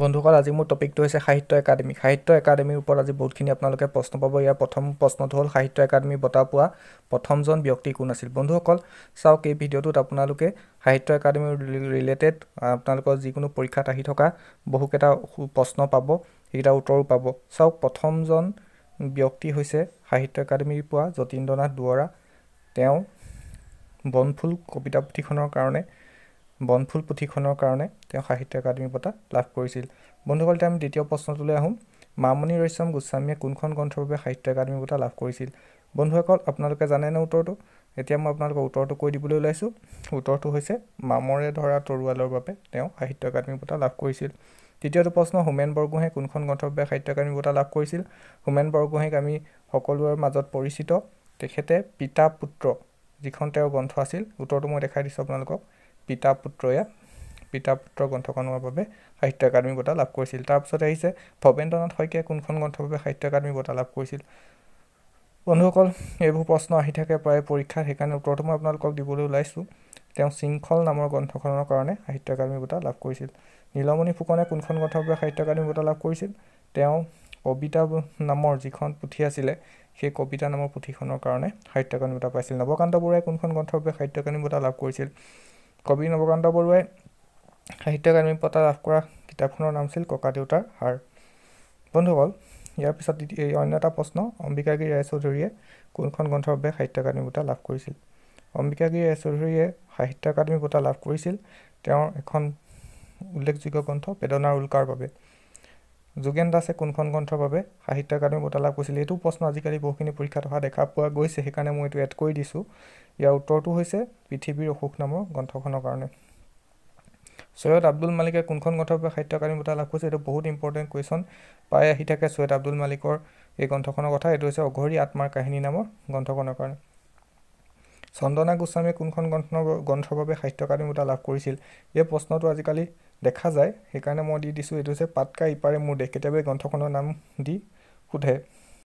বন্ধুসকল আজি মোৰ টপিকটো হৈছে সাহিত্য একাডেমী সাহিত্য একাডেমীৰ ওপৰত আজি বহুতখিনি আপোনালোকে প্ৰশ্ন পাব ইয়াৰ প্ৰথম প্ৰশ্নটো হ'ল সাহিত্য একাডেমী বঁটা পোৱা প্ৰথমজন ব্যক্তি কোন আছিল বন্ধুসকল চাওক এই ভিডিঅ'টোত আপোনালোকে সাহিত্য একাডেমী ৰিলেটেড আপোনালোকৰ যিকোনো পৰীক্ষাত আহি থকা বহুকেইটা প্ৰশ্ন পাব সেইকেইটা উত্তৰো পাব চাওক প্ৰথমজন ব্যক্তি হৈছে সাহিত্য একাডেমীৰ পোৱা যতীন্দ্ৰনাথ দুৱৰা তেওঁ বনফুল কবিতা পুথিখনৰ কাৰণে বনফুল পুথিখনৰ কাৰণে তেওঁ সাহিত্য একাডেমী বঁটা লাভ কৰিছিল বন্ধুসকল এতিয়া আমি দ্বিতীয় প্ৰশ্নটোলৈ আহোঁ মামণি ৰৈচম গোস্বামীয়ে কোনখন গ্ৰন্থৰ বাবে সাহিত্য একাডেমী বঁটা লাভ কৰিছিল বন্ধুসকল আপোনালোকে জানেনে উত্তৰটো এতিয়া মই আপোনালোকক উত্তৰটো কৈ দিবলৈ ওলাইছোঁ উত্তৰটো হৈছে মামৰে ধৰা তৰোৱালৰ বাবে তেওঁ সাহিত্য একাডেমী বঁটা লাভ কৰিছিল তৃতীয়টো প্ৰশ্ন হোমেন বৰগোহাঁই কোনখন গ্ৰন্থৰ বাবে সাহিত্য একাডেমী বঁটা লাভ কৰিছিল হোমেন বৰগোহাঁইক আমি সকলোৰে মাজত পৰিচিত তেখেতে পিতা পুত্ৰ যিখন তেওঁৰ গ্ৰন্থ আছিল উত্তৰটো মই দেখাই দিছোঁ আপোনালোকক পিতা পুত্ৰয়ে পিতা পুত্ৰ গ্ৰন্থখনৰ বাবে সাহিত্য একাডেমী বঁটা লাভ কৰিছিল তাৰপিছতে আহিছে ভৱেন্দ্ৰনাথ শইকীয়াই কোনখন গ্ৰন্থৰ বাবে সাহিত্য একাডেমী বঁটা লাভ কৰিছিল বন্ধুসকল এইবোৰ প্ৰশ্ন আহি থাকে প্ৰায় পৰীক্ষাত সেইকাৰণে উত্তৰটো মই আপোনালোকক দিবলৈ ওলাইছোঁ তেওঁ শৃংখল নামৰ গ্ৰন্থখনৰ কাৰণে সাহিত্য একাডেমী বঁটা লাভ কৰিছিল নীলমণি ফুকনে কোনখন গ্ৰন্থৰ বাবে সাহিত্য একাডেমী বঁটা লাভ কৰিছিল তেওঁ কবিতা নামৰ যিখন পুথি আছিলে সেই কবিতা নামৰ পুথিখনৰ কাৰণে সাহিত্য একাডেমী বঁটা পাইছিল নৱকান্ত বৰুৱাই কোনখন গ্ৰন্থৰ বাবে সাহিত্য একাডেমী বঁটা লাভ কৰিছিল কবি নৱকান্ত বৰুৱাই সাহিত্য একাডেমী বঁটা লাভ কৰা কিতাপখনৰ নাম আছিল ককা দেউতাৰ হাৰ বন্ধুসকল ইয়াৰ পিছত এই অন্য এটা প্ৰশ্ন অম্বিকাগিৰি ৰায়চৌধুৰীয়ে কোনখন গ্ৰন্থৰ বাবে সাহিত্য একাডেমী বঁটা লাভ কৰিছিল অম্বিকাগিৰি ৰায়চৌধুৰীয়ে সাহিত্য একাডেমী বঁটা লাভ কৰিছিল তেওঁৰ এখন উল্লেখযোগ্য গ্ৰন্থ বেদনাৰ উল্কাৰ বাবে যোগেন দাসে কোনখন গ্ৰন্থৰ বাবে সাহিত্য একাডেমী বঁটা লাভ কৰিছিল এইটো প্ৰশ্ন আজিকালি বহুখিনি পৰীক্ষাত অহা দেখা পোৱা গৈছে সেইকাৰণে মই এইটো এড কৰি দিছোঁ ইয়াৰ উত্তৰটো হৈছে পৃথিৱীৰ অসুখ নামৰ গ্ৰন্থখনৰ কাৰণে ছৈয়দ আব্দুল মালিকে কোনখন গ্ৰন্থৰ বাবে সাহিত্য একাডেমী বঁটা লাভ কৰিছে এইটো বহুত ইম্পৰ্টেণ্ট কুৱেশ্যন পাই আহি থাকে ছৈয়দ আব্দুল মালিকৰ এই গ্ৰন্থখনৰ কথা এইটো হৈছে অঘৰী আত্মাৰ কাহিনী নামৰ গ্ৰন্থখনৰ কাৰণে চন্দনা গোস্বামীয়ে কোনখন গ্ৰন্থ গ্ৰন্থৰ বাবে সাহিত্যকাৰী বঁটা লাভ কৰিছিল এই প্ৰশ্নটো আজিকালি দেখা যায় সেইকাৰণে মই দি দিছোঁ এইটো হৈছে পাটকা ইপাৰে মোৰ দেশ কেতিয়াবা এই গ্ৰন্থখনৰ নাম দি সোধে